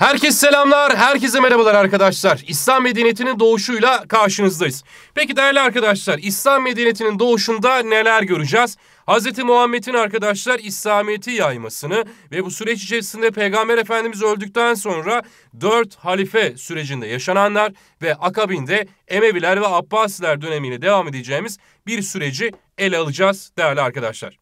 Herkes selamlar, herkese merhabalar arkadaşlar. İslam medeniyetinin doğuşuyla karşınızdayız. Peki değerli arkadaşlar, İslam medeniyetinin doğuşunda neler göreceğiz? Hz. Muhammed'in arkadaşlar İslamiyet'i yaymasını ve bu süreç içerisinde Peygamber Efendimiz öldükten sonra dört halife sürecinde yaşananlar ve akabinde Emeviler ve Abbasiler dönemiyle devam edeceğimiz bir süreci ele alacağız değerli arkadaşlar.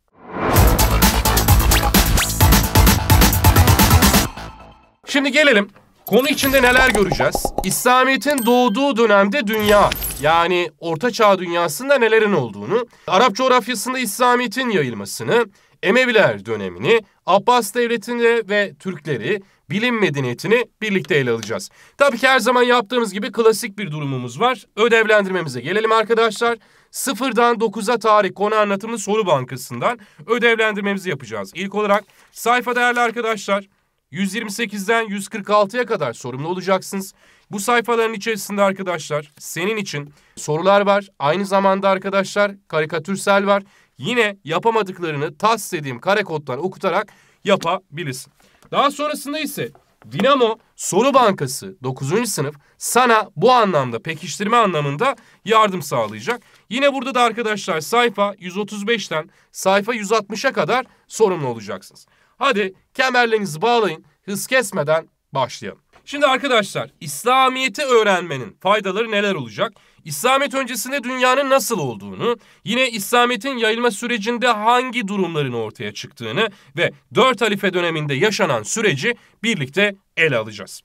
Şimdi gelelim. Konu içinde neler göreceğiz? İslamiyet'in doğduğu dönemde dünya yani Orta Çağ dünyasında nelerin olduğunu, Arap coğrafyasında İslamiyet'in yayılmasını, Emeviler dönemini, Abbas devletini ve Türkleri, bilim medeniyetini birlikte ele alacağız. Tabii ki her zaman yaptığımız gibi klasik bir durumumuz var. Ödevlendirmemize gelelim arkadaşlar. Sıfırdan 9'a tarih konu anlatımı soru bankasından ödevlendirmemizi yapacağız. İlk olarak sayfa değerli arkadaşlar 128'den 146'ya kadar sorumlu olacaksınız. Bu sayfaların içerisinde arkadaşlar senin için sorular var. Aynı zamanda arkadaşlar karikatürsel var. Yine yapamadıklarını tas dediğim kare koddan okutarak yapabilirsin. Daha sonrasında ise Dinamo Soru Bankası 9. sınıf sana bu anlamda pekiştirme anlamında yardım sağlayacak. Yine burada da arkadaşlar sayfa 135'ten sayfa 160'a kadar sorumlu olacaksınız. Hadi kemerlerinizi bağlayın, hız kesmeden başlayalım. Şimdi arkadaşlar İslamiyet'i öğrenmenin faydaları neler olacak? İslamiyet öncesinde dünyanın nasıl olduğunu, yine İslamiyet'in yayılma sürecinde hangi durumların ortaya çıktığını ve 4 halife döneminde yaşanan süreci birlikte ele alacağız.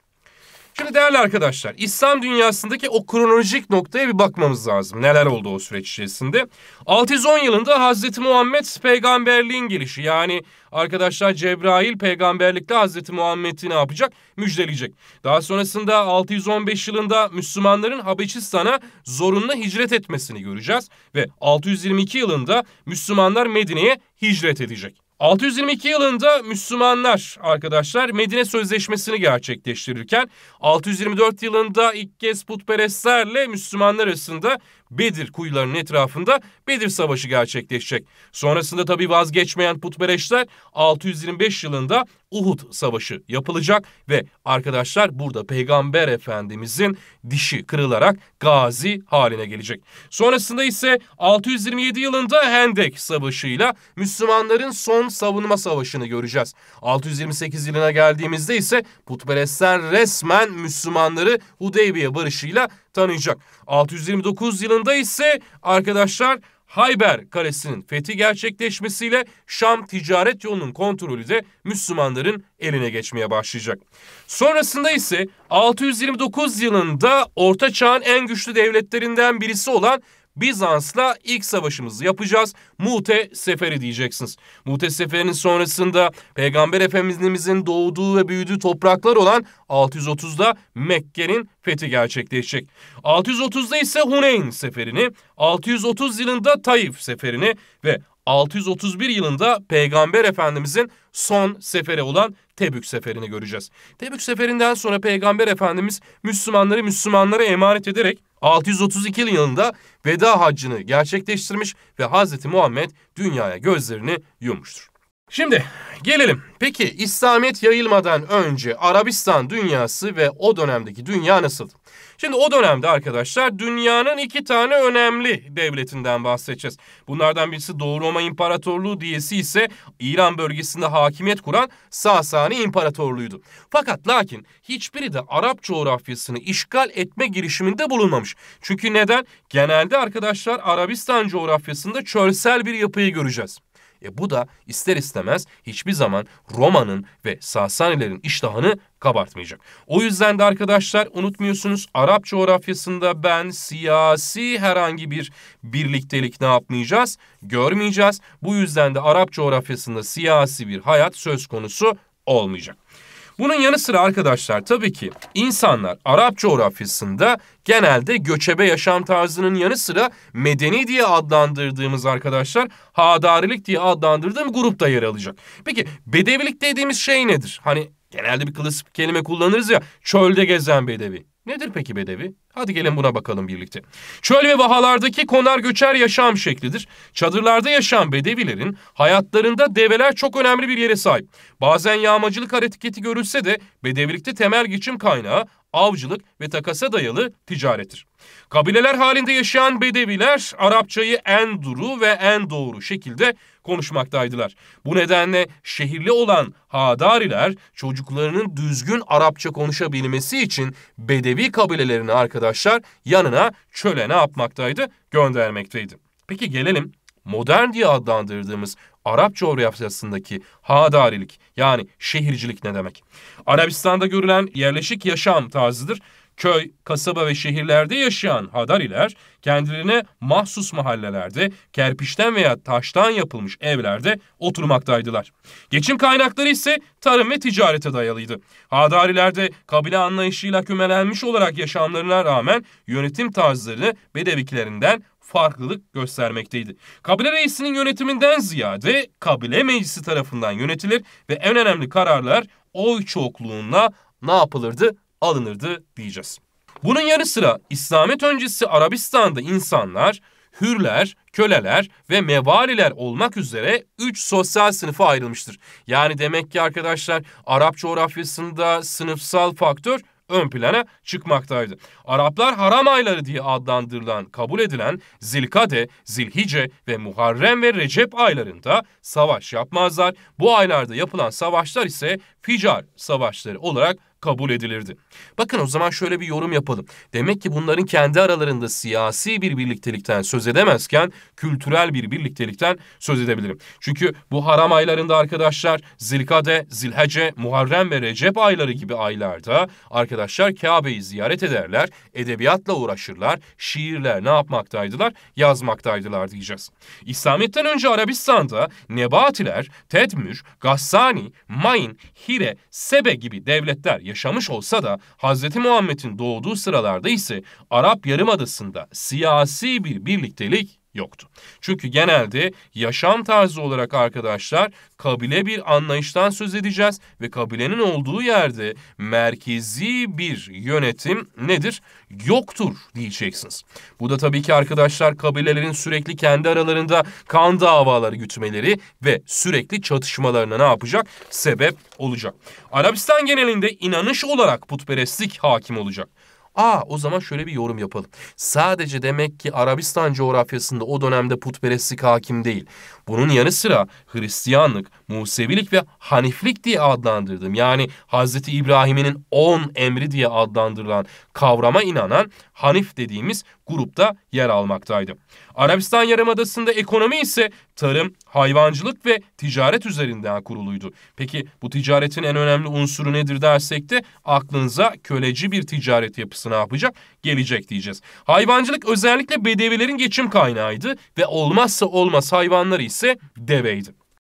Şimdi değerli arkadaşlar İslam dünyasındaki o kronolojik noktaya bir bakmamız lazım. Neler oldu o süreç içerisinde? 610 yılında Hazreti Muhammed peygamberliğin gelişi yani arkadaşlar Cebrail peygamberlikte Hazreti Muhammed'i ne yapacak? Müjdeleyecek. Daha sonrasında 615 yılında Müslümanların Habeşistan'a zorunlu hicret etmesini göreceğiz ve 622 yılında Müslümanlar Medine'ye hicret edecek. 622 yılında Müslümanlar arkadaşlar Medine Sözleşmesi'ni gerçekleştirirken 624 yılında ilk kez putperestlerle Müslümanlar arasında Bedir kuyularının etrafında Bedir Savaşı gerçekleşecek. Sonrasında tabi vazgeçmeyen putperestler 625 yılında Uhud Savaşı yapılacak ve arkadaşlar burada Peygamber Efendimizin dişi kırılarak gazi haline gelecek. Sonrasında ise 627 yılında Hendek Savaşı ile Müslümanların son savunma savaşını göreceğiz. 628 yılına geldiğimizde ise putperestler resmen Müslümanları Hudeybiye Barışı'yla tanıyacak. 629 yılında ise arkadaşlar Hayber Kalesi'nin fethi gerçekleşmesiyle Şam ticaret yolunun kontrolü de Müslümanların eline geçmeye başlayacak. Sonrasında ise 629 yılında Orta Çağ'ın en güçlü devletlerinden birisi olan Bizans'la ilk savaşımızı yapacağız. Mute Seferi diyeceksiniz. Mute Seferi'nin sonrasında Peygamber Efendimiz'in doğduğu ve büyüdüğü topraklar olan 630'da Mekke'nin fethi gerçekleşecek. 630'da ise Huneyn Seferi'ni, 630 yılında Taif Seferi'ni ve 631 yılında Peygamber Efendimizin son sefere olan Tebük seferini göreceğiz. Tebük seferinden sonra Peygamber Efendimiz Müslümanları Müslümanlara emanet ederek 632 yılında veda haccını gerçekleştirmiş ve Hazreti Muhammed dünyaya gözlerini yummuştur. Şimdi gelelim. Peki İslamiyet yayılmadan önce Arabistan dünyası ve o dönemdeki dünya nasıldı? Şimdi o dönemde arkadaşlar dünyanın iki tane önemli devletinden bahsedeceğiz. Bunlardan birisi Doğu Roma İmparatorluğu diyesi ise İran bölgesinde hakimiyet kuran Sasani İmparatorluğu'ydu. Fakat lakin hiçbiri de Arap coğrafyasını işgal etme girişiminde bulunmamış. Çünkü neden? Genelde arkadaşlar Arabistan coğrafyasında çölsel bir yapıyı göreceğiz. E bu da ister istemez hiçbir zaman Roma'nın ve Sasanilerin iştahını kabartmayacak. O yüzden de arkadaşlar unutmuyorsunuz Arap coğrafyasında ben siyasi herhangi bir birliktelik ne yapmayacağız? Görmeyeceğiz. Bu yüzden de Arap coğrafyasında siyasi bir hayat söz konusu olmayacak. Bunun yanı sıra arkadaşlar tabii ki insanlar Arap coğrafyasında genelde göçebe yaşam tarzının yanı sıra medeni diye adlandırdığımız arkadaşlar hadarilik diye adlandırdığım grupta yer alacak. Peki bedevilik dediğimiz şey nedir? Hani genelde bir klasik kelime kullanırız ya çölde gezen bedevi. Nedir peki bedevi? Hadi gelin buna bakalım birlikte. Çöl ve vahalardaki konar göçer yaşam şeklidir. Çadırlarda yaşayan bedevilerin hayatlarında develer çok önemli bir yere sahip. Bazen yağmacılık hareketi görülse de bedevilikte temel geçim kaynağı avcılık ve takasa dayalı ticarettir. Kabileler halinde yaşayan bedeviler Arapçayı en duru ve en doğru şekilde konuşmaktaydılar. Bu nedenle şehirli olan Hadariler çocuklarının düzgün Arapça konuşabilmesi için Bedevi kabilelerini arkadaşlar yanına çöle ne yapmaktaydı? Göndermekteydi. Peki gelelim modern diye adlandırdığımız Arap coğrafyasındaki hadarilik yani şehircilik ne demek? Arabistan'da görülen yerleşik yaşam tarzıdır. Köy, kasaba ve şehirlerde yaşayan Hadariler kendilerine mahsus mahallelerde, kerpiçten veya taştan yapılmış evlerde oturmaktaydılar. Geçim kaynakları ise tarım ve ticarete dayalıydı. Hadariler de kabile anlayışıyla kümelenmiş olarak yaşamlarına rağmen yönetim tarzlarını Bedevikilerinden farklılık göstermekteydi. Kabile reisinin yönetiminden ziyade kabile meclisi tarafından yönetilir ve en önemli kararlar oy çokluğuna ne yapılırdı? alınırdı diyeceğiz. Bunun yanı sıra İslamet öncesi Arabistan'da insanlar hürler, köleler ve mevaliler olmak üzere 3 sosyal sınıfa ayrılmıştır. Yani demek ki arkadaşlar Arap coğrafyasında sınıfsal faktör ön plana çıkmaktaydı. Araplar haram ayları diye adlandırılan, kabul edilen Zilkade, Zilhice ve Muharrem ve Recep aylarında savaş yapmazlar. Bu aylarda yapılan savaşlar ise Ficar savaşları olarak kabul edilirdi. Bakın o zaman şöyle bir yorum yapalım. Demek ki bunların kendi aralarında siyasi bir birliktelikten söz edemezken kültürel bir birliktelikten söz edebilirim. Çünkü bu haram aylarında arkadaşlar Zilkade, Zilhece, Muharrem ve Recep ayları gibi aylarda arkadaşlar Kabe'yi ziyaret ederler, edebiyatla uğraşırlar, şiirler ne yapmaktaydılar? Yazmaktaydılar diyeceğiz. İslamiyet'ten önce Arabistan'da Nebatiler, Tedmür, Gassani, Main, Hire, Sebe gibi devletler yaşamış olsa da Hz. Muhammed'in doğduğu sıralarda ise Arap Yarımadası'nda siyasi bir birliktelik yoktu. Çünkü genelde yaşam tarzı olarak arkadaşlar kabile bir anlayıştan söz edeceğiz ve kabilenin olduğu yerde merkezi bir yönetim nedir? Yoktur diyeceksiniz. Bu da tabii ki arkadaşlar kabilelerin sürekli kendi aralarında kan davaları gütmeleri ve sürekli çatışmalarına ne yapacak? Sebep olacak. Arabistan genelinde inanış olarak putperestlik hakim olacak. Aa o zaman şöyle bir yorum yapalım. Sadece demek ki Arabistan coğrafyasında o dönemde putperestlik hakim değil. Bunun yanı sıra Hristiyanlık, Musevilik ve Haniflik diye adlandırdım. Yani Hz. İbrahim'in on emri diye adlandırılan kavrama inanan Hanif dediğimiz grupta yer almaktaydı. Arabistan Yarımadası'nda ekonomi ise tarım, hayvancılık ve ticaret üzerinden kuruluydu. Peki bu ticaretin en önemli unsuru nedir dersek de aklınıza köleci bir ticaret yapısı ne yapacak? Gelecek diyeceğiz. Hayvancılık özellikle bedevilerin geçim kaynağıydı ve olmazsa olmaz hayvanları ise deveydi.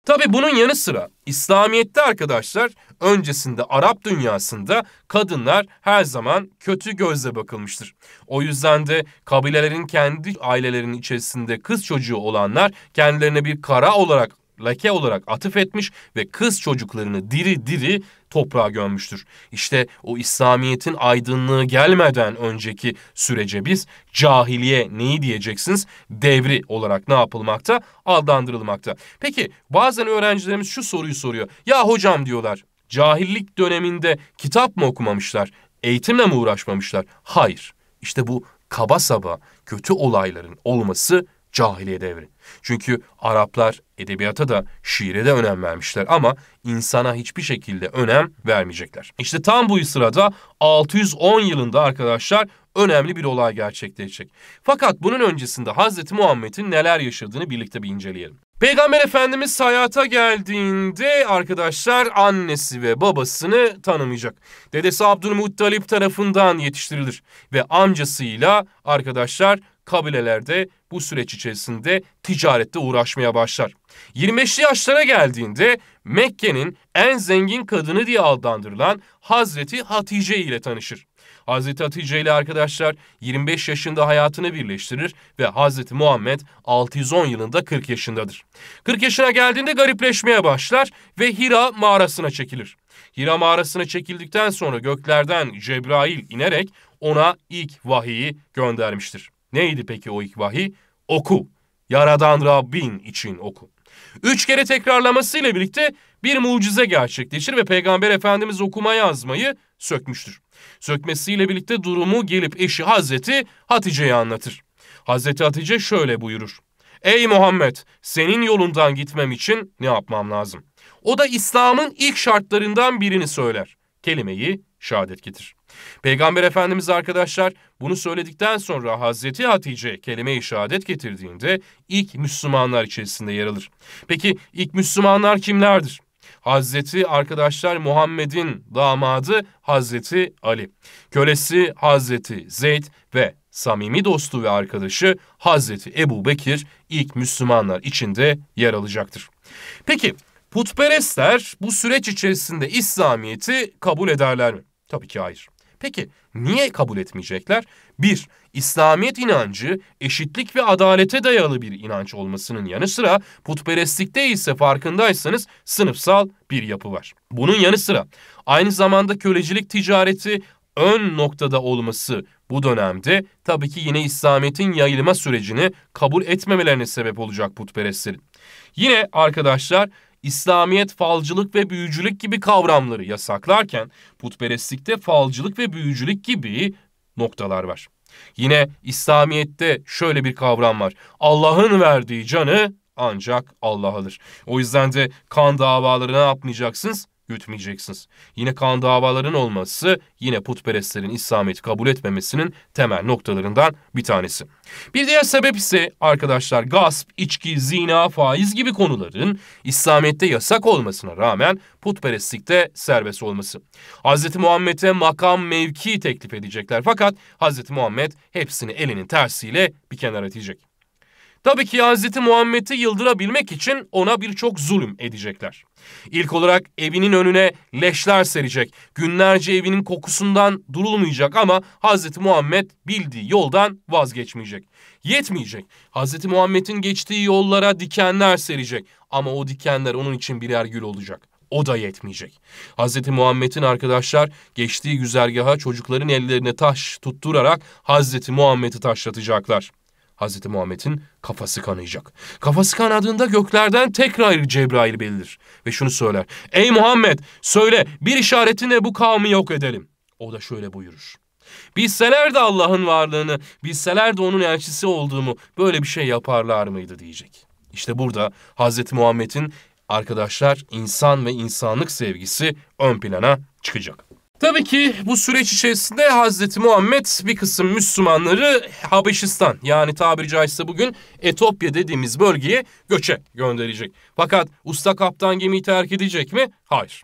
Tabi bunun yanı sıra İslamiyet'te arkadaşlar öncesinde Arap dünyasında kadınlar her zaman kötü gözle bakılmıştır. O yüzden de kabilelerin kendi ailelerinin içerisinde kız çocuğu olanlar kendilerine bir kara olarak Lake olarak atıf etmiş ve kız çocuklarını diri diri toprağa gömmüştür. İşte o İslamiyet'in aydınlığı gelmeden önceki sürece biz cahiliye neyi diyeceksiniz? Devri olarak ne yapılmakta? Aldandırılmakta. Peki bazen öğrencilerimiz şu soruyu soruyor. Ya hocam diyorlar cahillik döneminde kitap mı okumamışlar? Eğitimle mi uğraşmamışlar? Hayır. İşte bu kaba saba kötü olayların olması cahiliye devri. Çünkü Araplar edebiyata da şiire de önem vermişler ama insana hiçbir şekilde önem vermeyecekler. İşte tam bu sırada 610 yılında arkadaşlar önemli bir olay gerçekleşecek. Fakat bunun öncesinde Hazreti Muhammed'in neler yaşadığını birlikte bir inceleyelim. Peygamber Efendimiz hayata geldiğinde arkadaşlar annesi ve babasını tanımayacak. Dedesi Abdülmuttalip tarafından yetiştirilir ve amcasıyla arkadaşlar kabilelerde bu süreç içerisinde ticarette uğraşmaya başlar. 25'li yaşlara geldiğinde Mekke'nin en zengin kadını diye adlandırılan Hazreti Hatice ile tanışır. Hazreti Hatice ile arkadaşlar 25 yaşında hayatını birleştirir ve Hazreti Muhammed 610 yılında 40 yaşındadır. 40 yaşına geldiğinde garipleşmeye başlar ve Hira mağarasına çekilir. Hira mağarasına çekildikten sonra göklerden Cebrail inerek ona ilk vahiyi göndermiştir. Neydi peki o ilk vahiy? Oku. Yaradan Rabbin için oku. Üç kere tekrarlamasıyla birlikte bir mucize gerçekleşir ve Peygamber Efendimiz okuma yazmayı sökmüştür. Sökmesiyle birlikte durumu gelip eşi Hazreti Hatice'ye anlatır. Hazreti Hatice şöyle buyurur. Ey Muhammed senin yolundan gitmem için ne yapmam lazım? O da İslam'ın ilk şartlarından birini söyler kelimeyi şehadet getir. Peygamber Efendimiz arkadaşlar bunu söyledikten sonra Hazreti Hatice kelime-i şehadet getirdiğinde ilk Müslümanlar içerisinde yer alır. Peki ilk Müslümanlar kimlerdir? Hazreti arkadaşlar Muhammed'in damadı Hazreti Ali. Kölesi Hazreti Zeyd ve samimi dostu ve arkadaşı Hazreti Ebu Bekir ilk Müslümanlar içinde yer alacaktır. Peki Putperestler bu süreç içerisinde İslamiyet'i kabul ederler mi? Tabii ki hayır. Peki niye kabul etmeyecekler? Bir, İslamiyet inancı eşitlik ve adalete dayalı bir inanç olmasının yanı sıra putperestlikte ise farkındaysanız sınıfsal bir yapı var. Bunun yanı sıra aynı zamanda kölecilik ticareti ön noktada olması bu dönemde tabii ki yine İslamiyet'in yayılma sürecini kabul etmemelerine sebep olacak putperestlerin. Yine arkadaşlar İslamiyet falcılık ve büyücülük gibi kavramları yasaklarken putperestlikte falcılık ve büyücülük gibi noktalar var. Yine İslamiyet'te şöyle bir kavram var. Allah'ın verdiği canı ancak Allah alır. O yüzden de kan davalarına yapmayacaksınız? yürütmeyeceksiniz. Yine kan davaların olması yine putperestlerin İslamiyet'i kabul etmemesinin temel noktalarından bir tanesi. Bir diğer sebep ise arkadaşlar gasp, içki, zina, faiz gibi konuların İslamiyet'te yasak olmasına rağmen putperestlikte serbest olması. Hz. Muhammed'e makam mevki teklif edecekler fakat Hz. Muhammed hepsini elinin tersiyle bir kenara atacak. Tabii ki Hazreti Muhammed'i yıldırabilmek için ona birçok zulüm edecekler. İlk olarak evinin önüne leşler serecek. Günlerce evinin kokusundan durulmayacak ama Hazreti Muhammed bildiği yoldan vazgeçmeyecek. Yetmeyecek. Hazreti Muhammed'in geçtiği yollara dikenler serecek. Ama o dikenler onun için birer gül olacak. O da yetmeyecek. Hazreti Muhammed'in arkadaşlar geçtiği güzergaha çocukların ellerine taş tutturarak Hazreti Muhammed'i taşlatacaklar. Hz. Muhammed'in kafası kanayacak. Kafası kanadığında göklerden tekrar Cebrail belirir ve şunu söyler. Ey Muhammed söyle bir işaretinle bu kavmi yok edelim. O da şöyle buyurur. Bilseler de Allah'ın varlığını, bilseler de onun elçisi olduğumu böyle bir şey yaparlar mıydı diyecek. İşte burada Hz. Muhammed'in arkadaşlar insan ve insanlık sevgisi ön plana çıkacak. Tabii ki bu süreç içerisinde Hazreti Muhammed bir kısım Müslümanları Habeşistan yani tabiri caizse bugün Etopya dediğimiz bölgeye göçe gönderecek. Fakat usta kaptan gemiyi terk edecek mi? Hayır.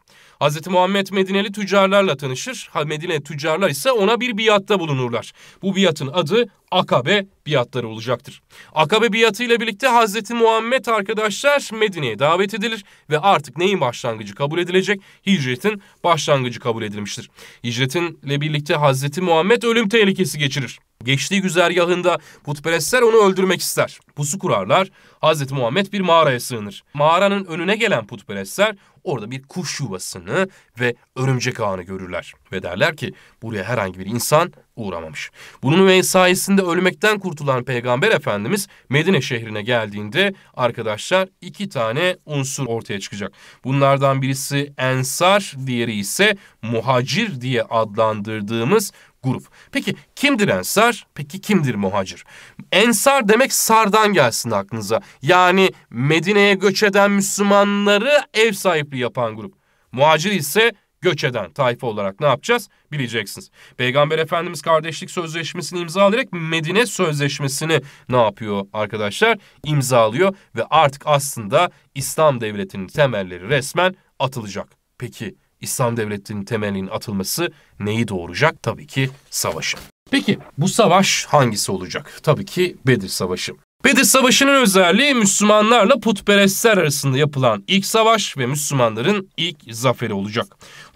Hz. Muhammed Medineli tüccarlarla tanışır. Medine tüccarlar ise ona bir biatta bulunurlar. Bu biatın adı Akabe biatları olacaktır. Akabe biatı ile birlikte Hz. Muhammed arkadaşlar Medine'ye davet edilir ve artık neyin başlangıcı kabul edilecek? Hicretin başlangıcı kabul edilmiştir. Hicretin birlikte Hz. Muhammed ölüm tehlikesi geçirir. Geçtiği güzergahında putperestler onu öldürmek ister. Pusu kurarlar. Hz. Muhammed bir mağaraya sığınır. Mağaranın önüne gelen putperestler Orada bir kuş yuvasını ve örümcek ağını görürler ve derler ki buraya herhangi bir insan uğramamış. Bunun ve sayesinde ölmekten kurtulan Peygamber Efendimiz Medine şehrine geldiğinde arkadaşlar iki tane unsur ortaya çıkacak. Bunlardan birisi Ensar, diğeri ise Muhacir diye adlandırdığımız grup. Peki kimdir Ensar? Peki kimdir muhacir? Ensar demek sardan gelsin aklınıza. Yani Medine'ye göç eden Müslümanları ev sahipliği sahipliği yapan grup. Muhacir ise göç eden tayfa olarak ne yapacağız bileceksiniz. Peygamber Efendimiz kardeşlik sözleşmesini imzalayarak Medine sözleşmesini ne yapıyor arkadaşlar? İmzalıyor ve artık aslında İslam devletinin temelleri resmen atılacak. Peki İslam devletinin temelinin atılması neyi doğuracak? Tabii ki savaşı. Peki bu savaş hangisi olacak? Tabii ki Bedir Savaşı. Bedir Savaşı'nın özelliği Müslümanlarla putperestler arasında yapılan ilk savaş ve Müslümanların ilk zaferi olacak.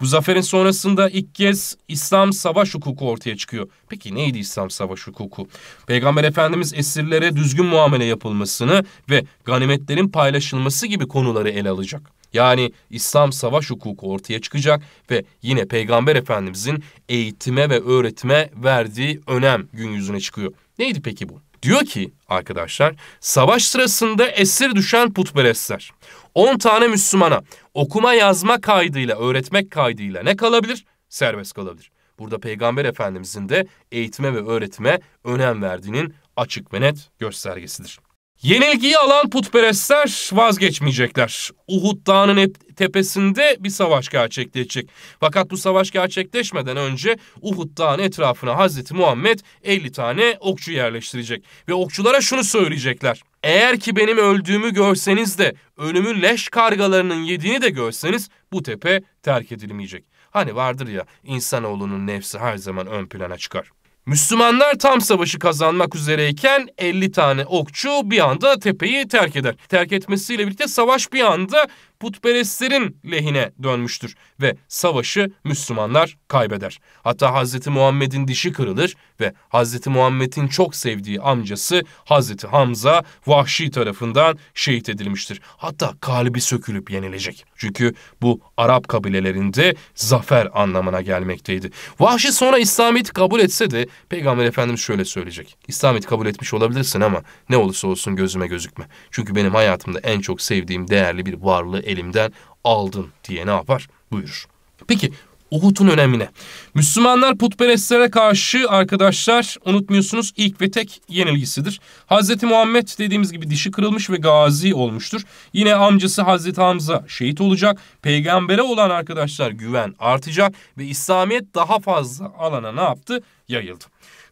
Bu zaferin sonrasında ilk kez İslam savaş hukuku ortaya çıkıyor. Peki neydi İslam savaş hukuku? Peygamber Efendimiz esirlere düzgün muamele yapılmasını ve ganimetlerin paylaşılması gibi konuları ele alacak. Yani İslam savaş hukuku ortaya çıkacak ve yine Peygamber Efendimizin eğitime ve öğretime verdiği önem gün yüzüne çıkıyor. Neydi peki bu? Diyor ki arkadaşlar savaş sırasında esir düşen putperestler 10 tane Müslümana okuma yazma kaydıyla öğretmek kaydıyla ne kalabilir? Serbest kalabilir. Burada Peygamber Efendimizin de eğitime ve öğretime önem verdiğinin açık ve net göstergesidir. Yenilgiyi alan putperestler vazgeçmeyecekler. Uhud Dağı'nın tepesinde bir savaş gerçekleşecek. Fakat bu savaş gerçekleşmeden önce Uhud Dağı'nın etrafına Hazreti Muhammed 50 tane okçu yerleştirecek. Ve okçulara şunu söyleyecekler. Eğer ki benim öldüğümü görseniz de ölümü leş kargalarının yediğini de görseniz bu tepe terk edilmeyecek. Hani vardır ya insanoğlunun nefsi her zaman ön plana çıkar. Müslümanlar tam savaşı kazanmak üzereyken 50 tane okçu bir anda tepeyi terk eder. Terk etmesiyle birlikte savaş bir anda putperestlerin lehine dönmüştür ve savaşı Müslümanlar kaybeder. Hatta Hz. Muhammed'in dişi kırılır ve Hz. Muhammed'in çok sevdiği amcası Hz. Hamza vahşi tarafından şehit edilmiştir. Hatta kalbi sökülüp yenilecek. Çünkü bu Arap kabilelerinde zafer anlamına gelmekteydi. Vahşi sonra İslamiyet'i kabul etse de Peygamber Efendimiz şöyle söyleyecek. İslamiyet'i kabul etmiş olabilirsin ama ne olursa olsun gözüme gözükme. Çünkü benim hayatımda en çok sevdiğim değerli bir varlığı elimden aldın diye ne yapar? Buyurur. Peki Uhud'un önemine. Müslümanlar putperestlere karşı arkadaşlar unutmuyorsunuz ilk ve tek yenilgisidir. Hazreti Muhammed dediğimiz gibi dişi kırılmış ve gazi olmuştur. Yine amcası Hazreti Hamza şehit olacak. Peygambere olan arkadaşlar güven artacak ve İslamiyet daha fazla alana ne yaptı? Yayıldı.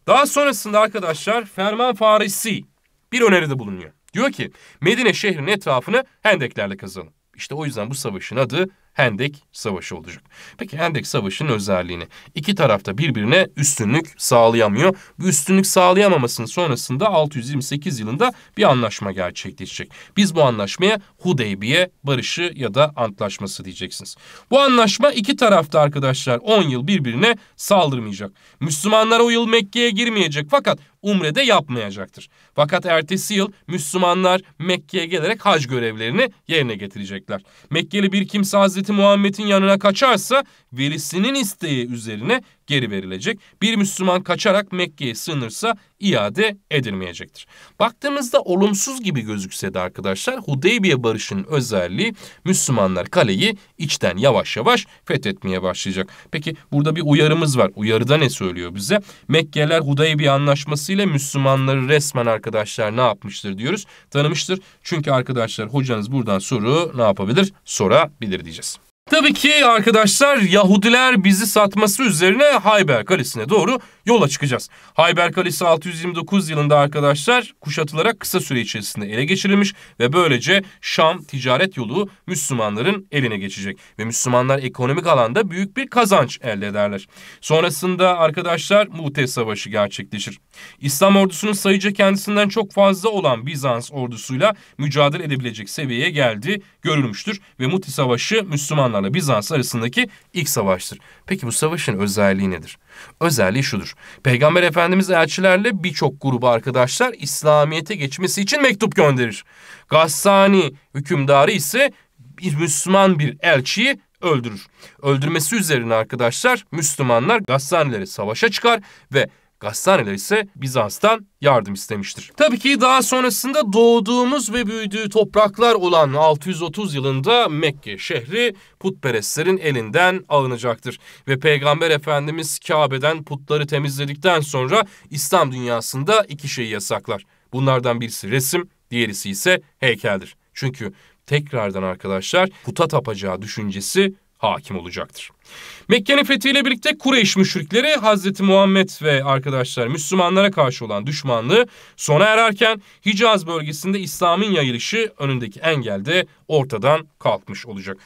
Daha sonrasında arkadaşlar Ferman Farisi bir öneride bulunuyor. Diyor ki Medine şehrinin etrafını hendeklerle kazalım. İşte o yüzden bu savaşın adı Hendek Savaşı olacak. Peki Hendek Savaşı'nın özelliğini. İki tarafta birbirine üstünlük sağlayamıyor. Bu üstünlük sağlayamamasının sonrasında 628 yılında bir anlaşma gerçekleşecek. Biz bu anlaşmaya Hudeybiye Barışı ya da Antlaşması diyeceksiniz. Bu anlaşma iki tarafta arkadaşlar 10 yıl birbirine saldırmayacak. Müslümanlar o yıl Mekke'ye girmeyecek fakat umre de yapmayacaktır. Fakat ertesi yıl Müslümanlar Mekke'ye gelerek hac görevlerini yerine getirecekler. Mekkeli bir kimse Hazreti Muhammed'in yanına kaçarsa velisinin isteği üzerine geri verilecek. Bir Müslüman kaçarak Mekke'ye sığınırsa iade edilmeyecektir. Baktığımızda olumsuz gibi gözükse de arkadaşlar Hudeybiye Barışı'nın özelliği Müslümanlar kaleyi içten yavaş yavaş fethetmeye başlayacak. Peki burada bir uyarımız var. Uyarıda ne söylüyor bize? Mekkeler Hudeybiye Anlaşması ile Müslümanları resmen arkadaşlar ne yapmıştır diyoruz. Tanımıştır. Çünkü arkadaşlar hocanız buradan soru ne yapabilir? Sorabilir diyeceğiz. Tabii ki arkadaşlar Yahudiler bizi satması üzerine Hayber Kalesi'ne doğru yola çıkacağız. Hayber Kalesi 629 yılında arkadaşlar kuşatılarak kısa süre içerisinde ele geçirilmiş ve böylece Şam ticaret yolu Müslümanların eline geçecek. Ve Müslümanlar ekonomik alanda büyük bir kazanç elde ederler. Sonrasında arkadaşlar Mute Savaşı gerçekleşir. İslam ordusunun sayıca kendisinden çok fazla olan Bizans ordusuyla mücadele edebilecek seviyeye geldi görülmüştür. Ve Mute Savaşı Müslümanlar Yunanlarla Bizans arasındaki ilk savaştır. Peki bu savaşın özelliği nedir? Özelliği şudur. Peygamber Efendimiz elçilerle birçok grubu arkadaşlar İslamiyet'e geçmesi için mektup gönderir. Gassani hükümdarı ise bir Müslüman bir elçiyi öldürür. Öldürmesi üzerine arkadaşlar Müslümanlar Gassanilere savaşa çıkar ve Gastaneler ise Bizans'tan yardım istemiştir. Tabii ki daha sonrasında doğduğumuz ve büyüdüğü topraklar olan 630 yılında Mekke şehri putperestlerin elinden alınacaktır. Ve Peygamber Efendimiz Kabe'den putları temizledikten sonra İslam dünyasında iki şeyi yasaklar. Bunlardan birisi resim, diğerisi ise heykeldir. Çünkü tekrardan arkadaşlar puta tapacağı düşüncesi hakim olacaktır. Mekke'nin fethiyle birlikte Kureyş müşrikleri Hazreti Muhammed ve arkadaşlar Müslümanlara karşı olan düşmanlığı sona ererken Hicaz bölgesinde İslam'ın yayılışı önündeki engel de ortadan kalkmış olacak.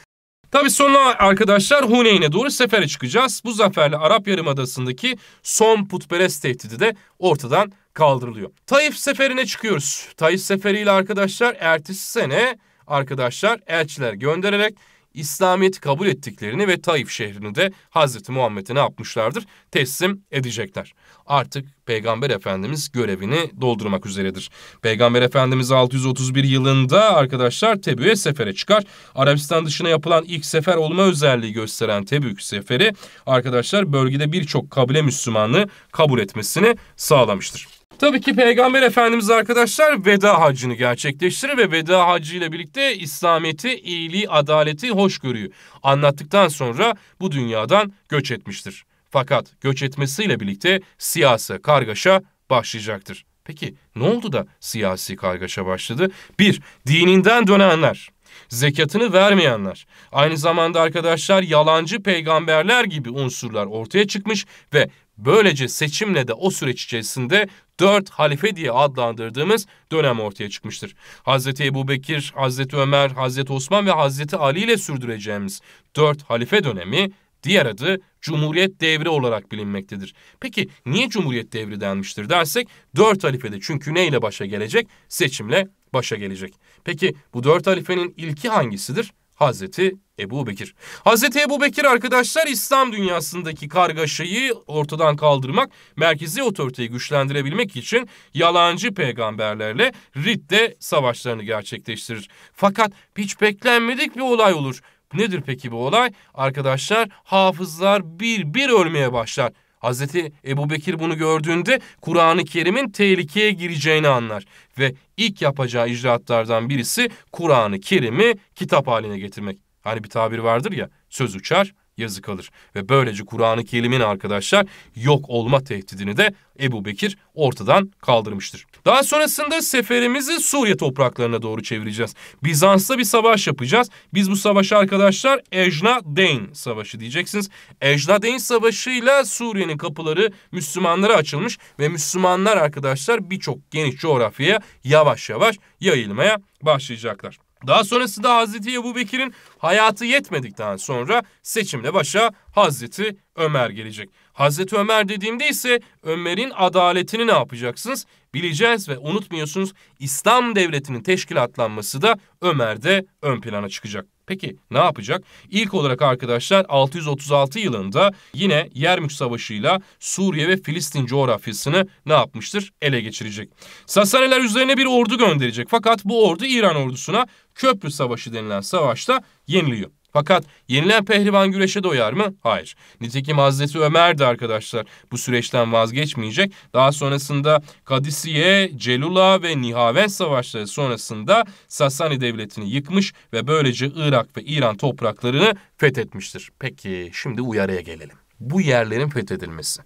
Tabi sonra arkadaşlar Huneyn'e doğru sefere çıkacağız. Bu zaferle Arap Yarımadası'ndaki son putperest tehdidi de ortadan kaldırılıyor. Taif seferine çıkıyoruz. Taif seferiyle arkadaşlar ertesi sene arkadaşlar elçiler göndererek İslamiyet'i kabul ettiklerini ve Taif şehrini de Hazreti Muhammed'e ne yapmışlardır? Teslim edecekler. Artık Peygamber Efendimiz görevini doldurmak üzeredir. Peygamber Efendimiz 631 yılında arkadaşlar Tebük'e sefere çıkar. Arabistan dışına yapılan ilk sefer olma özelliği gösteren Tebük seferi arkadaşlar bölgede birçok kabile Müslümanlığı kabul etmesini sağlamıştır. Tabii ki Peygamber Efendimiz arkadaşlar veda hacını gerçekleştirir ve veda hacı ile birlikte İslamiyet'i, iyiliği, adaleti, hoşgörüyü anlattıktan sonra bu dünyadan göç etmiştir. Fakat göç etmesiyle birlikte siyasi kargaşa başlayacaktır. Peki ne oldu da siyasi kargaşa başladı? Bir, dininden dönenler zekatını vermeyenler, aynı zamanda arkadaşlar yalancı peygamberler gibi unsurlar ortaya çıkmış ve Böylece seçimle de o süreç içerisinde dört halife diye adlandırdığımız dönem ortaya çıkmıştır. Hazreti Ebu Bekir, Hazreti Ömer, Hazreti Osman ve Hazreti Ali ile sürdüreceğimiz dört halife dönemi diğer adı Cumhuriyet devri olarak bilinmektedir. Peki niye Cumhuriyet devri denmiştir dersek dört halifede çünkü neyle başa gelecek? Seçimle başa gelecek. Peki bu dört halifenin ilki hangisidir? Hazreti Ebu Bekir. Hazreti Ebu Bekir arkadaşlar İslam dünyasındaki kargaşayı ortadan kaldırmak, merkezi otoriteyi güçlendirebilmek için yalancı peygamberlerle Ridde savaşlarını gerçekleştirir. Fakat hiç beklenmedik bir olay olur. Nedir peki bu olay? Arkadaşlar hafızlar bir bir ölmeye başlar. Hazreti Ebu Bekir bunu gördüğünde Kur'an-ı Kerim'in tehlikeye gireceğini anlar. Ve ilk yapacağı icraatlardan birisi Kur'an-ı Kerim'i kitap haline getirmek. Hani bir tabir vardır ya söz uçar yazık alır Ve böylece Kur'an-ı Kerim'in arkadaşlar yok olma tehdidini de Ebu Bekir ortadan kaldırmıştır. Daha sonrasında seferimizi Suriye topraklarına doğru çevireceğiz. Bizans'ta bir savaş yapacağız. Biz bu savaşı arkadaşlar Ejna Ejnadeyn Savaşı diyeceksiniz. Ejnadeyn Savaşı ile Suriye'nin kapıları Müslümanlara açılmış ve Müslümanlar arkadaşlar birçok geniş coğrafyaya yavaş yavaş yayılmaya başlayacaklar. Daha sonrası da Hazreti Ebu Bekir'in hayatı yetmedikten sonra seçimle başa Hazreti Ömer gelecek. Hazreti Ömer dediğimde ise Ömer'in adaletini ne yapacaksınız? Bileceğiz ve unutmuyorsunuz İslam devletinin teşkilatlanması da Ömer'de ön plana çıkacak. Peki ne yapacak? İlk olarak arkadaşlar 636 yılında yine Yermük Savaşı'yla Suriye ve Filistin coğrafyasını ne yapmıştır? Ele geçirecek. Sasaniler üzerine bir ordu gönderecek fakat bu ordu İran ordusuna Köprü Savaşı denilen savaşta yeniliyor. Fakat yenilen pehlivan güreşe doyar mı? Hayır. Nitekim Hazreti Ömer de arkadaşlar bu süreçten vazgeçmeyecek. Daha sonrasında Kadisiye, Celula ve Nihavend savaşları sonrasında Sasani devletini yıkmış ve böylece Irak ve İran topraklarını fethetmiştir. Peki şimdi uyarıya gelelim. Bu yerlerin fethedilmesi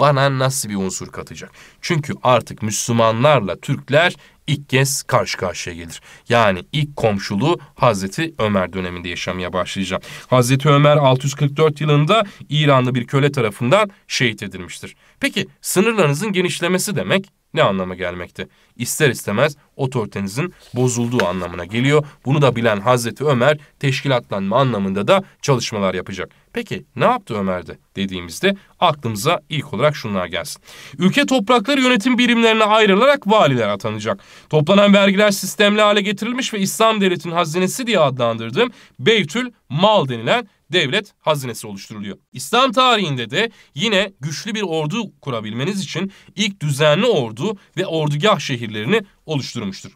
bana nasıl bir unsur katacak? Çünkü artık Müslümanlarla Türkler ilk kez karşı karşıya gelir. Yani ilk komşuluğu Hazreti Ömer döneminde yaşamaya başlayacağım. Hazreti Ömer 644 yılında İranlı bir köle tarafından şehit edilmiştir. Peki sınırlarınızın genişlemesi demek ne anlama gelmekte? İster istemez otoritenizin bozulduğu anlamına geliyor. Bunu da bilen Hazreti Ömer teşkilatlanma anlamında da çalışmalar yapacak. Peki ne yaptı Ömer'de dediğimizde aklımıza ilk olarak şunlar gelsin. Ülke toprakları yönetim birimlerine ayrılarak valiler atanacak. Toplanan vergiler sistemli hale getirilmiş ve İslam devletinin hazinesi diye adlandırdığım Beytül Mal denilen devlet hazinesi oluşturuluyor. İslam tarihinde de yine güçlü bir ordu kurabilmeniz için ilk düzenli ordu ve ordugah şehirlerini oluşturmuştur.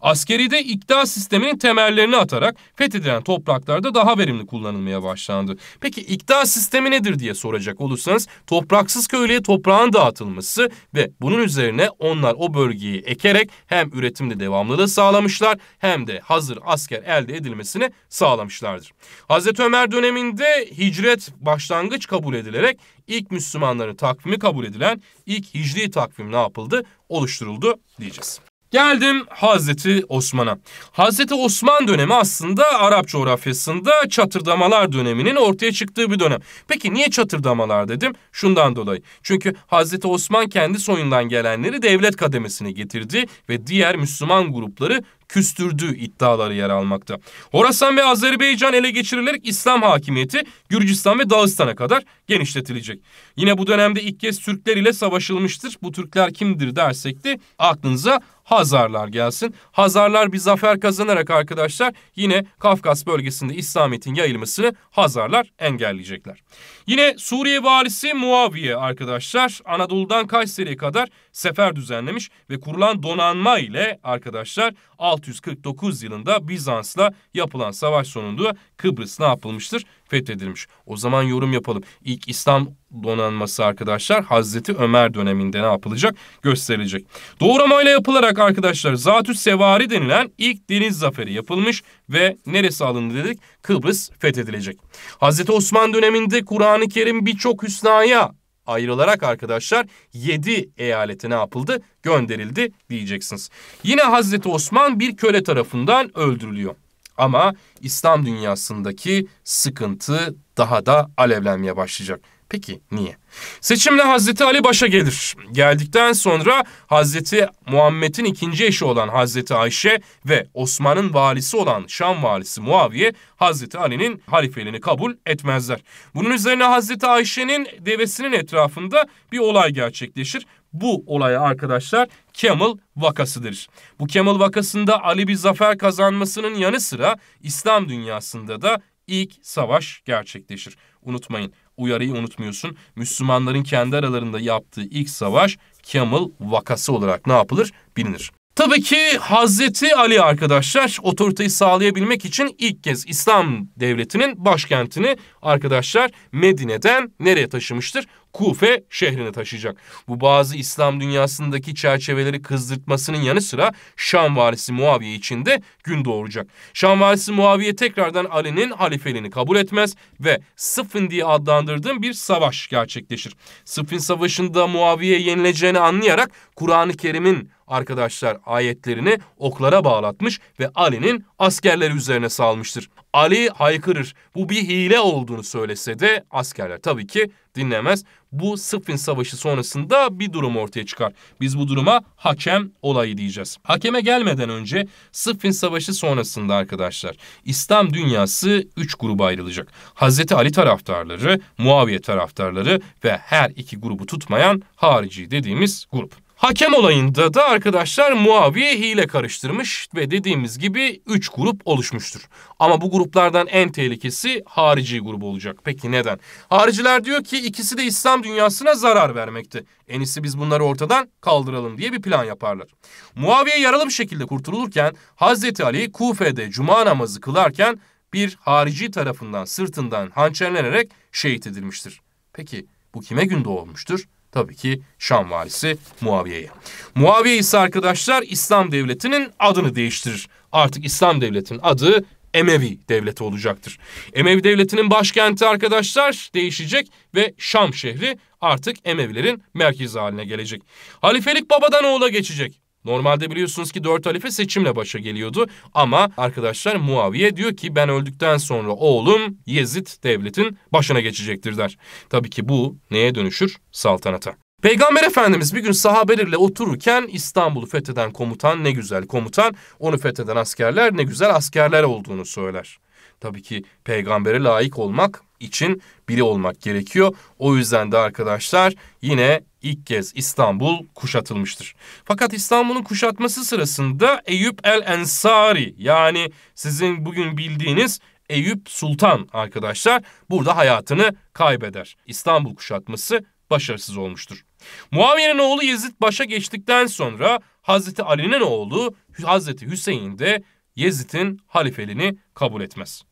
Askeri de iktidar sisteminin temellerini atarak fethedilen topraklarda daha verimli kullanılmaya başlandı. Peki iktidar sistemi nedir diye soracak olursanız topraksız köylüye toprağın dağıtılması ve bunun üzerine onlar o bölgeyi ekerek hem üretimde devamlılığı sağlamışlar hem de hazır asker elde edilmesini sağlamışlardır. Hazreti Ömer döneminde hicret başlangıç kabul edilerek ilk Müslümanların takvimi kabul edilen ilk hicri takvim ne yapıldı? Oluşturuldu diyeceğiz. Geldim Hazreti Osman'a. Hazreti Osman dönemi aslında Arap coğrafyasında çatırdamalar döneminin ortaya çıktığı bir dönem. Peki niye çatırdamalar dedim? Şundan dolayı. Çünkü Hazreti Osman kendi soyundan gelenleri devlet kademesine getirdi ve diğer Müslüman grupları küstürdüğü iddiaları yer almakta. Horasan ve Azerbaycan ele geçirilerek İslam hakimiyeti Gürcistan ve Dağıstan'a kadar genişletilecek. Yine bu dönemde ilk kez Türkler ile savaşılmıştır. Bu Türkler kimdir dersek de aklınıza Hazarlar gelsin. Hazarlar bir zafer kazanarak arkadaşlar yine Kafkas bölgesinde İslamiyet'in yayılmasını Hazarlar engelleyecekler. Yine Suriye valisi Muaviye arkadaşlar Anadolu'dan Kayseri'ye kadar sefer düzenlemiş ve kurulan donanma ile arkadaşlar 6 649 yılında Bizans'la yapılan savaş sonunda Kıbrıs ne yapılmıştır? Fethedilmiş. O zaman yorum yapalım. İlk İslam donanması arkadaşlar Hazreti Ömer döneminde ne yapılacak? Gösterilecek. Doğramayla yapılarak arkadaşlar Zatü Sevari denilen ilk deniz zaferi yapılmış ve neresi alındı dedik? Kıbrıs fethedilecek. Hazreti Osman döneminde Kur'an-ı Kerim birçok hüsnaya ayrılarak arkadaşlar 7 eyalete ne yapıldı? Gönderildi diyeceksiniz. Yine Hazreti Osman bir köle tarafından öldürülüyor. Ama İslam dünyasındaki sıkıntı daha da alevlenmeye başlayacak. Peki niye? Seçimle Hazreti Ali başa gelir. Geldikten sonra Hazreti Muhammed'in ikinci eşi olan Hazreti Ayşe ve Osman'ın valisi olan Şam valisi Muaviye Hazreti Ali'nin halifeliğini kabul etmezler. Bunun üzerine Hazreti Ayşe'nin devesinin etrafında bir olay gerçekleşir. Bu olaya arkadaşlar Kemal vakasıdır. Bu Kemal vakasında Ali bir zafer kazanmasının yanı sıra İslam dünyasında da ilk savaş gerçekleşir. Unutmayın uyarıyı unutmuyorsun. Müslümanların kendi aralarında yaptığı ilk savaş Kemal vakası olarak ne yapılır bilinir. Tabii ki Hazreti Ali arkadaşlar otoriteyi sağlayabilmek için ilk kez İslam devletinin başkentini arkadaşlar Medine'den nereye taşımıştır? Kufe şehrini taşıyacak. Bu bazı İslam dünyasındaki çerçeveleri kızdırtmasının yanı sıra Şam valisi Muaviye için de gün doğuracak. Şam valisi Muaviye tekrardan Ali'nin halifeliğini kabul etmez ve sıfın diye adlandırdığım bir savaş gerçekleşir. Sıfın Savaşı'nda Muaviye yenileceğini anlayarak Kur'an-ı Kerim'in arkadaşlar ayetlerini oklara bağlatmış ve Ali'nin askerleri üzerine salmıştır. Ali haykırır. Bu bir hile olduğunu söylese de askerler tabii ki dinlemez. Bu Sıffin Savaşı sonrasında bir durum ortaya çıkar. Biz bu duruma hakem olayı diyeceğiz. Hakeme gelmeden önce Sıffin Savaşı sonrasında arkadaşlar İslam dünyası üç gruba ayrılacak. Hazreti Ali taraftarları, Muaviye taraftarları ve her iki grubu tutmayan harici dediğimiz grup. Hakem olayında da arkadaşlar Muaviye hile karıştırmış ve dediğimiz gibi 3 grup oluşmuştur. Ama bu gruplardan en tehlikesi harici grubu olacak. Peki neden? Hariciler diyor ki ikisi de İslam dünyasına zarar vermekte. En iyisi biz bunları ortadan kaldıralım diye bir plan yaparlar. Muaviye yaralı bir şekilde kurtulurken Hazreti Ali Kufe'de cuma namazı kılarken bir harici tarafından sırtından hançerlenerek şehit edilmiştir. Peki bu kime gün doğmuştur? Tabii ki Şam valisi Muaviye'ye. Muaviye ise arkadaşlar İslam devletinin adını değiştirir. Artık İslam devletinin adı Emevi devleti olacaktır. Emevi devletinin başkenti arkadaşlar değişecek ve Şam şehri artık Emevilerin merkezi haline gelecek. Halifelik babadan oğula geçecek. Normalde biliyorsunuz ki dört halife seçimle başa geliyordu ama arkadaşlar Muaviye diyor ki ben öldükten sonra oğlum Yezid devletin başına geçecektir der. Tabii ki bu neye dönüşür? Saltanata. Peygamber Efendimiz bir gün sahabelerle otururken İstanbul'u fetheden komutan ne güzel komutan, onu fetheden askerler ne güzel askerler olduğunu söyler. Tabii ki peygambere layık olmak için biri olmak gerekiyor. O yüzden de arkadaşlar yine ilk kez İstanbul kuşatılmıştır. Fakat İstanbul'un kuşatması sırasında Eyüp el Ensari yani sizin bugün bildiğiniz Eyüp Sultan arkadaşlar burada hayatını kaybeder. İstanbul kuşatması başarısız olmuştur. Muaviye'nin oğlu Yezid başa geçtikten sonra Hazreti Ali'nin oğlu Hazreti Hüseyin de Yezid'in halifeliğini kabul etmez.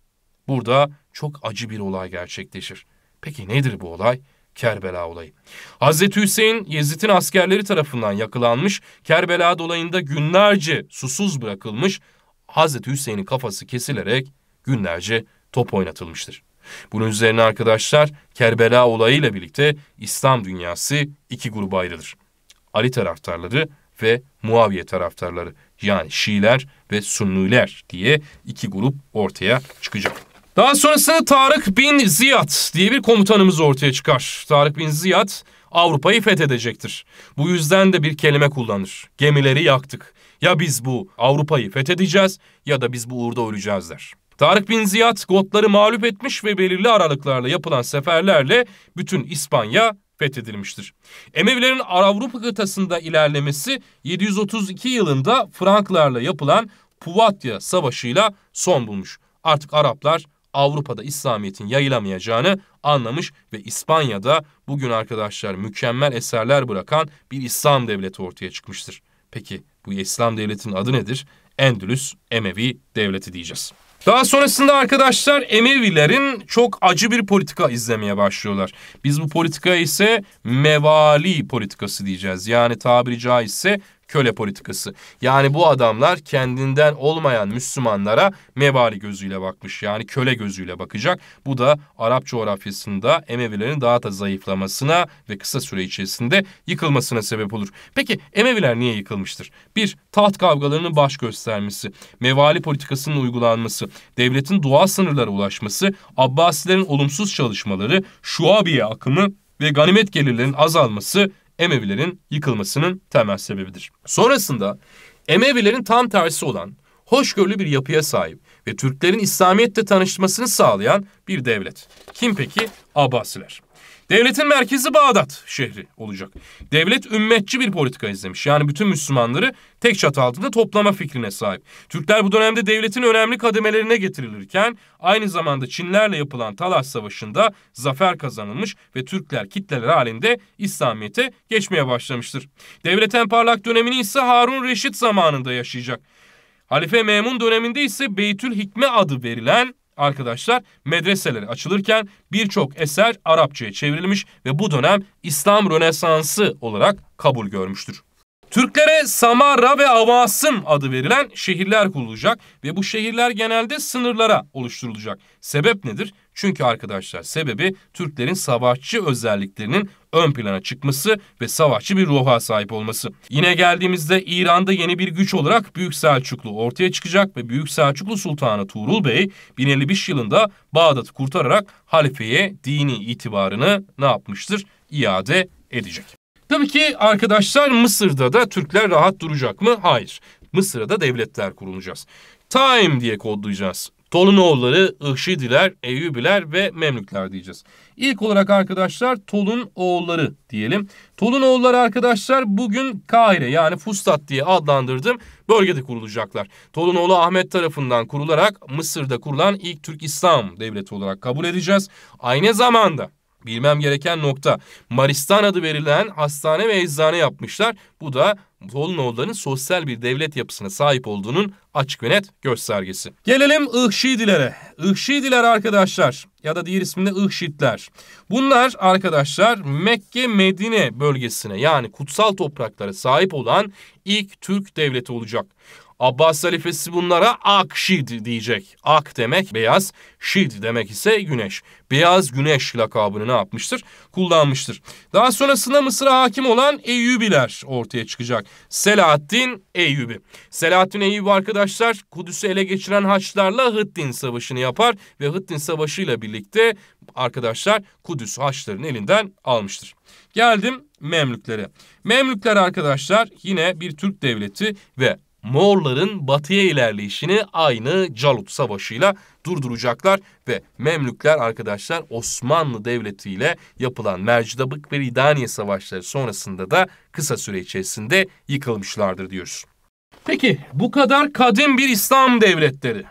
Burada çok acı bir olay gerçekleşir. Peki nedir bu olay? Kerbela olayı. Hazreti Hüseyin Yezid'in askerleri tarafından yakılanmış, Kerbela dolayında günlerce susuz bırakılmış, Hazreti Hüseyin'in kafası kesilerek günlerce top oynatılmıştır. Bunun üzerine arkadaşlar Kerbela olayıyla birlikte İslam dünyası iki gruba ayrılır. Ali taraftarları ve Muaviye taraftarları yani Şiiler ve Sunniler diye iki grup ortaya çıkacak. Daha sonrasında Tarık bin Ziyad diye bir komutanımız ortaya çıkar. Tarık bin Ziyad Avrupa'yı fethedecektir. Bu yüzden de bir kelime kullanır. Gemileri yaktık. Ya biz bu Avrupa'yı fethedeceğiz ya da biz bu uğurda öleceğiz der. Tarık bin Ziyad Gotları mağlup etmiş ve belirli aralıklarla yapılan seferlerle bütün İspanya fethedilmiştir. Emevilerin Avrupa kıtasında ilerlemesi 732 yılında Franklarla yapılan Puvatya Savaşı'yla son bulmuş. Artık Araplar Avrupa'da İslamiyet'in yayılamayacağını anlamış ve İspanya'da bugün arkadaşlar mükemmel eserler bırakan bir İslam devleti ortaya çıkmıştır. Peki bu İslam devletinin adı nedir? Endülüs Emevi Devleti diyeceğiz. Daha sonrasında arkadaşlar Emevilerin çok acı bir politika izlemeye başlıyorlar. Biz bu politika ise mevali politikası diyeceğiz. Yani tabiri caizse köle politikası. Yani bu adamlar kendinden olmayan Müslümanlara mebari gözüyle bakmış. Yani köle gözüyle bakacak. Bu da Arap coğrafyasında Emevilerin daha da zayıflamasına ve kısa süre içerisinde yıkılmasına sebep olur. Peki Emeviler niye yıkılmıştır? Bir, taht kavgalarının baş göstermesi, mevali politikasının uygulanması, devletin doğal sınırlara ulaşması, Abbasilerin olumsuz çalışmaları, Şuabiye akımı ve ganimet gelirlerinin azalması Emevilerin yıkılmasının temel sebebidir. Sonrasında Emevilerin tam tersi olan hoşgörülü bir yapıya sahip ve Türklerin İslamiyette tanışmasını sağlayan bir devlet. Kim peki? Abbasiler. Devletin merkezi Bağdat şehri olacak. Devlet ümmetçi bir politika izlemiş. Yani bütün Müslümanları tek çatı altında toplama fikrine sahip. Türkler bu dönemde devletin önemli kademelerine getirilirken aynı zamanda Çinlerle yapılan Talas Savaşı'nda zafer kazanılmış ve Türkler kitleler halinde İslamiyet'e geçmeye başlamıştır. Devlet en parlak dönemini ise Harun Reşit zamanında yaşayacak. Halife Memun döneminde ise Beytül Hikme adı verilen arkadaşlar medreseleri açılırken birçok eser Arapçaya çevrilmiş ve bu dönem İslam Rönesansı olarak kabul görmüştür. Türklere Samarra ve Avasım adı verilen şehirler kurulacak ve bu şehirler genelde sınırlara oluşturulacak. Sebep nedir? Çünkü arkadaşlar sebebi Türklerin savaşçı özelliklerinin ön plana çıkması ve savaşçı bir ruha sahip olması. Yine geldiğimizde İran'da yeni bir güç olarak Büyük Selçuklu ortaya çıkacak ve Büyük Selçuklu Sultanı Tuğrul Bey 1055 yılında Bağdat'ı kurtararak halifeye dini itibarını ne yapmıştır? İade edecek. Tabii ki arkadaşlar Mısır'da da Türkler rahat duracak mı? Hayır. Mısır'da devletler kurulacağız. Time diye kodlayacağız. Tolun oğulları, Ihşidiler, Eyyubiler ve Memlükler diyeceğiz. İlk olarak arkadaşlar Tolun oğulları diyelim. Tolun oğulları arkadaşlar bugün Kahire yani Fustat diye adlandırdım bölgede kurulacaklar. Tolun oğlu Ahmet tarafından kurularak Mısır'da kurulan ilk Türk İslam devleti olarak kabul edeceğiz. Aynı zamanda bilmem gereken nokta Maristan adı verilen hastane ve eczane yapmışlar. Bu da Volnoğulların sosyal bir devlet yapısına sahip olduğunun açık ve net göstergesi. Gelelim Ihşidilere. Ihşidiler arkadaşlar ya da diğer isminde Ihşitler. Bunlar arkadaşlar Mekke Medine bölgesine yani kutsal topraklara sahip olan ilk Türk devleti olacak. Abbas halifesi bunlara Akşid diyecek. Ak demek beyaz, şid demek ise güneş. Beyaz güneş lakabını ne yapmıştır? Kullanmıştır. Daha sonrasında Mısır'a hakim olan Eyyubiler ortaya çıkacak. Selahaddin Eyyubi. Selahaddin Eyyubi arkadaşlar Kudüs'ü ele geçiren Haçlarla Hıddin Savaşı'nı yapar ve Hıddin Savaşı ile birlikte arkadaşlar Kudüs Haçların elinden almıştır. Geldim Memlüklere. Memlükler arkadaşlar yine bir Türk devleti ve Moğolların batıya ilerleyişini aynı Calut Savaşı'yla durduracaklar ve Memlükler arkadaşlar Osmanlı Devleti ile yapılan Mercidabık ve İdaniye Savaşları sonrasında da kısa süre içerisinde yıkılmışlardır diyoruz. Peki bu kadar kadim bir İslam devletleri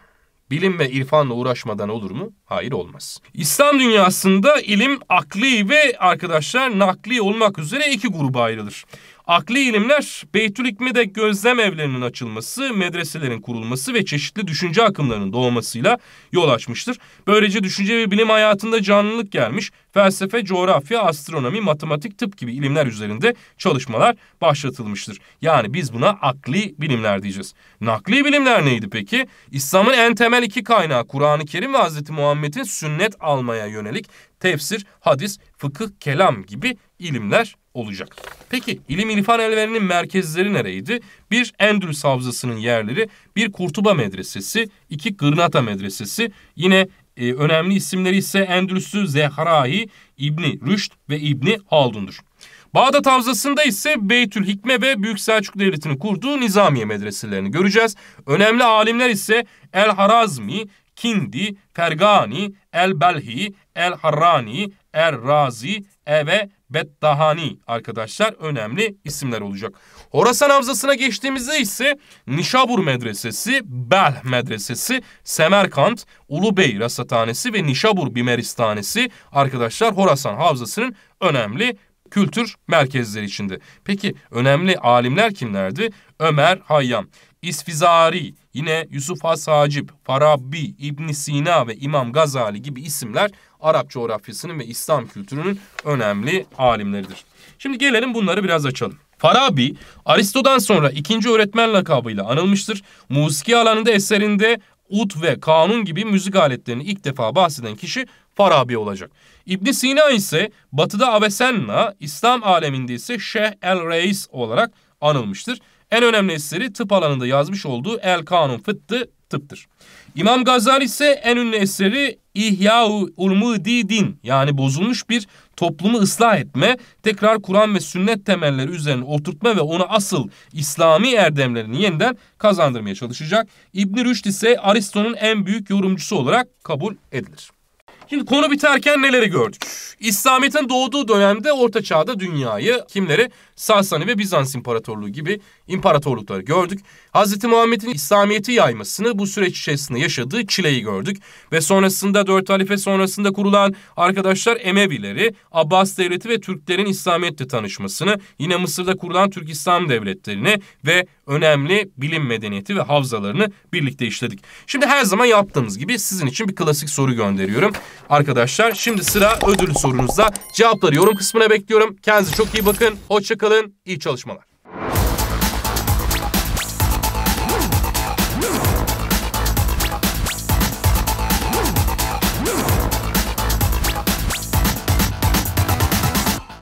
bilim ve irfanla uğraşmadan olur mu? Hayır olmaz. İslam dünyasında ilim akli ve arkadaşlar nakli olmak üzere iki gruba ayrılır. Akli ilimler Beytül İkmi'de gözlem evlerinin açılması, medreselerin kurulması ve çeşitli düşünce akımlarının doğmasıyla yol açmıştır. Böylece düşünce ve bilim hayatında canlılık gelmiş, felsefe, coğrafya, astronomi, matematik, tıp gibi ilimler üzerinde çalışmalar başlatılmıştır. Yani biz buna akli bilimler diyeceğiz. Nakli bilimler neydi peki? İslam'ın en temel iki kaynağı Kur'an-ı Kerim ve Hz. Muhammed'in sünnet almaya yönelik tefsir, hadis, fıkıh, kelam gibi ilimler olacak. Peki ilim irfan elverinin merkezleri nereydi? Bir Endülüs Havzası'nın yerleri, bir Kurtuba Medresesi, iki Gırnata Medresesi, yine e, önemli isimleri ise Endülüs'ü Zehrahi, İbni Rüşt ve İbni Haldun'dur. Bağdat Havzası'nda ise Beytül Hikme ve Büyük Selçuk devletini kurduğu Nizamiye medreselerini göreceğiz. Önemli alimler ise El Harazmi, Kindi, Fergani, El Belhi, El Harrani, El er Razi e ve Beddahani arkadaşlar önemli isimler olacak. Horasan Havzası'na geçtiğimizde ise Nişabur Medresesi, Belh Medresesi, Semerkant, Ulubey Rasathanesi ve Nişabur Bimeristanesi arkadaşlar Horasan Havzası'nın önemli kültür merkezleri içinde. Peki önemli alimler kimlerdi? Ömer Hayyam, İsfizari, yine Yusuf Has Hacip, Farabi, İbn Sina ve İmam Gazali gibi isimler Arap coğrafyasının ve İslam kültürünün önemli alimleridir. Şimdi gelelim bunları biraz açalım. Farabi, Aristo'dan sonra ikinci öğretmen lakabıyla anılmıştır. Musiki alanında eserinde ut ve kanun gibi müzik aletlerini ilk defa bahseden kişi Farabi olacak. ibn Sina ise batıda Avicenna, İslam aleminde ise Şeyh el-Reis olarak anılmıştır. En önemli eseri tıp alanında yazmış olduğu El Kanun Fıttı tıptır. İmam Gazali ise en ünlü eseri İhya-u ulmudi din yani bozulmuş bir toplumu ıslah etme, tekrar Kur'an ve sünnet temelleri üzerine oturtma ve onu asıl İslami erdemlerini yeniden kazandırmaya çalışacak. İbn Rüşd ise Aristo'nun en büyük yorumcusu olarak kabul edilir. Şimdi konu biterken neleri gördük? İslamiyet'in doğduğu dönemde Orta Çağ'da dünyayı kimleri? Sasani ve Bizans İmparatorluğu gibi imparatorlukları gördük. Hz. Muhammed'in İslamiyet'i yaymasını bu süreç içerisinde yaşadığı çileyi gördük. Ve sonrasında dört halife sonrasında kurulan arkadaşlar Emevileri, Abbas Devleti ve Türklerin İslamiyet'le tanışmasını, yine Mısır'da kurulan Türk İslam Devletleri'ni ve önemli bilim medeniyeti ve havzalarını birlikte işledik. Şimdi her zaman yaptığımız gibi sizin için bir klasik soru gönderiyorum arkadaşlar. Şimdi sıra ödül sorunuzda. Cevapları yorum kısmına bekliyorum. Kendinize çok iyi bakın. Hoşçakalın. İyi çalışmalar.